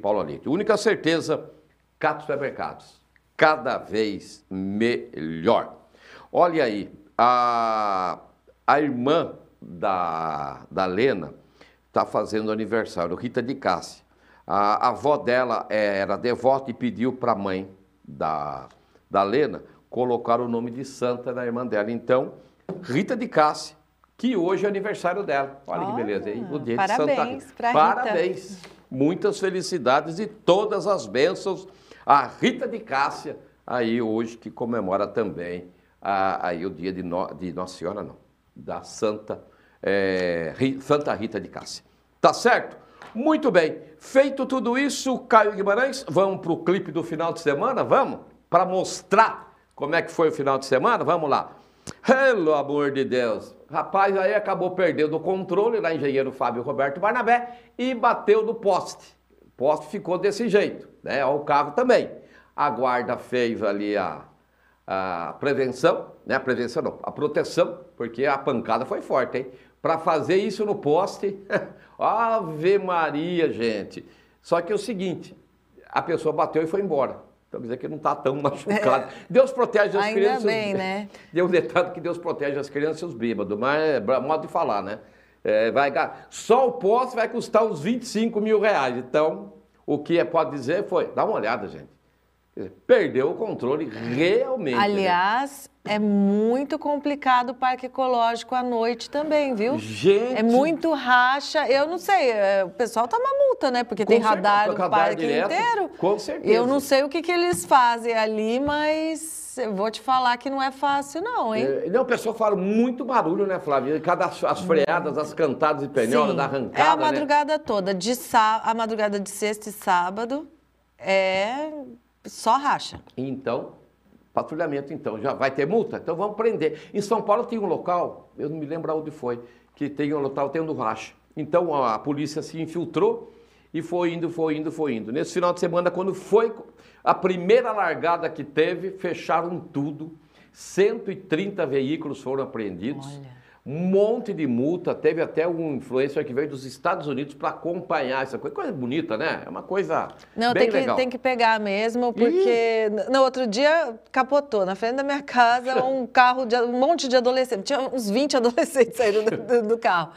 Paulo Alito. Única certeza, Cato Supermercados, cada vez melhor. Olha aí, a, a irmã da, da Lena está fazendo aniversário, Rita de Cássia. A, a avó dela é, era devota e pediu para a mãe da, da Lena colocar o nome de santa da irmã dela. Então, Rita de Cássia, que hoje é aniversário dela. Olha, Olha que beleza, hein? O dia parabéns de Santa Rita. Parabéns. Rita muitas felicidades e todas as bênçãos a Rita de Cássia, aí hoje que comemora também a, aí o dia de, no, de Nossa Senhora, não, da Santa, é, Santa Rita de Cássia. Tá certo? Muito bem. Feito tudo isso, Caio Guimarães, vamos para o clipe do final de semana? Vamos? Para mostrar como é que foi o final de semana? Vamos lá. Pelo amor de Deus. Rapaz, aí acabou perdendo o controle lá, engenheiro Fábio Roberto Barnabé, e bateu no poste. O poste ficou desse jeito, né? O carro também. A guarda fez ali a, a prevenção, né? A prevenção não, a proteção, porque a pancada foi forte, hein? Para fazer isso no poste, Ave Maria, gente. Só que é o seguinte, a pessoa bateu e foi embora. Então quer dizer que não está tão machucado. Deus protege as Ainda crianças. Ainda bem, né? Deu um detalhe que Deus protege as crianças e os bêbados, mas é modo de falar, né? É, vai, só o poste vai custar uns 25 mil reais. Então, o que é, pode dizer foi, dá uma olhada, gente. Dizer, perdeu o controle realmente. Né? Aliás, né? é muito complicado o parque ecológico à noite também, viu? Gente! É muito racha. Eu não sei, é, o pessoal toma multa, né? Porque Com tem certeza. radar no parque direto. inteiro. Com certeza. Eu não sei o que, que eles fazem ali, mas vou te falar que não é fácil, não, hein? É, não, o pessoal fala muito barulho, né, Flávia? Cada as freadas, as cantadas de penhola, da arrancada. É a né? madrugada né? toda, de sá, a madrugada de sexta e sábado. É só racha. Então, patrulhamento, então, já vai ter multa? Então vamos prender. Em São Paulo tem um local, eu não me lembro onde foi, que tem um local tendo racha. Então a, a polícia se infiltrou e foi indo, foi indo, foi indo. Nesse final de semana, quando foi a primeira largada que teve, fecharam tudo. 130 veículos foram apreendidos. Olha. Um monte de multa, teve até um influencer que veio dos Estados Unidos para acompanhar essa coisa. Coisa bonita, né? É uma coisa. Não, bem tem, que, legal. tem que pegar mesmo, porque. Ih. No outro dia capotou na frente da minha casa um carro de um monte de adolescentes. Tinha uns 20 adolescentes saindo do, do, do carro.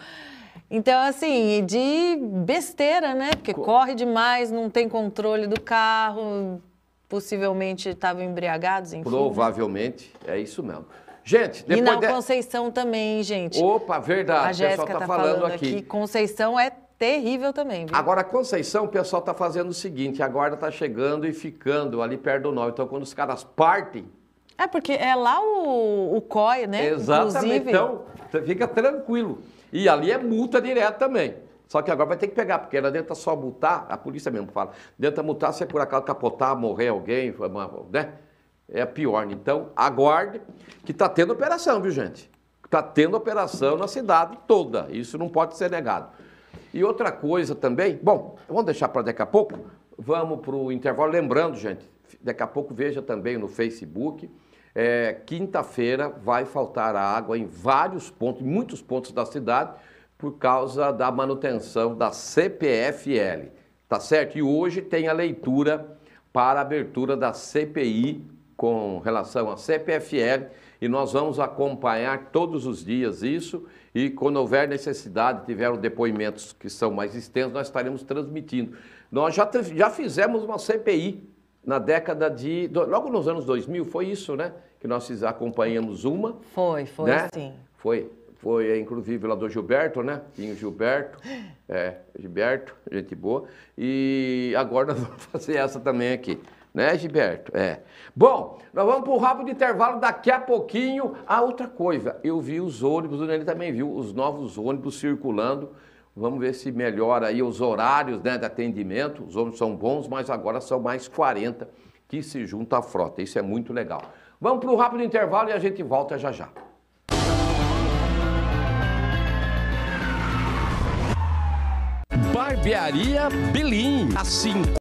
Então, assim, de besteira, né? Porque Co corre demais, não tem controle do carro, possivelmente estavam embriagados, enfim. Né? Provavelmente, é isso mesmo. Gente, depois. E na de... Conceição também, gente. Opa, verdade. A tá Jéssica está tá falando, falando aqui. Conceição é terrível também. Viu? Agora, a Conceição, o pessoal está fazendo o seguinte: a guarda está chegando e ficando ali perto do nó. Então, quando os caras partem. É, porque é lá o, o COI, né? Exatamente. Inclusive. Então, fica tranquilo. E ali é multa direta também. Só que agora vai ter que pegar, porque ela tenta só multar, a polícia mesmo fala, tenta multar se é por acaso capotar, morrer alguém, né? é a pior. Então, aguarde que está tendo operação, viu, gente? Está tendo operação na cidade toda. Isso não pode ser negado. E outra coisa também, bom, vamos deixar para daqui a pouco. Vamos para o intervalo. Lembrando, gente, daqui a pouco veja também no Facebook. É, Quinta-feira vai faltar água em vários pontos, em muitos pontos da cidade, por causa da manutenção da CPFL. Tá certo? E hoje tem a leitura para a abertura da CPI com relação à CPFL e nós vamos acompanhar todos os dias isso e quando houver necessidade, tiver depoimentos que são mais extensos, nós estaremos transmitindo. Nós já, já fizemos uma CPI na década de... Logo nos anos 2000, foi isso, né? Que nós acompanhamos uma. Foi, foi né? sim. Foi, foi é, inclusive lá do Gilberto, né? Tinha o Gilberto, é, Gilberto, gente boa. E agora nós vamos fazer essa também aqui. Né, Gilberto? É. Bom, nós vamos para um rápido intervalo. Daqui a pouquinho, a ah, outra coisa. Eu vi os ônibus, o Nenê também viu os novos ônibus circulando. Vamos ver se melhora aí os horários né, de atendimento. Os ônibus são bons, mas agora são mais 40 que se junta à frota. Isso é muito legal. Vamos para um rápido intervalo e a gente volta já já. Barbearia Belim. Assim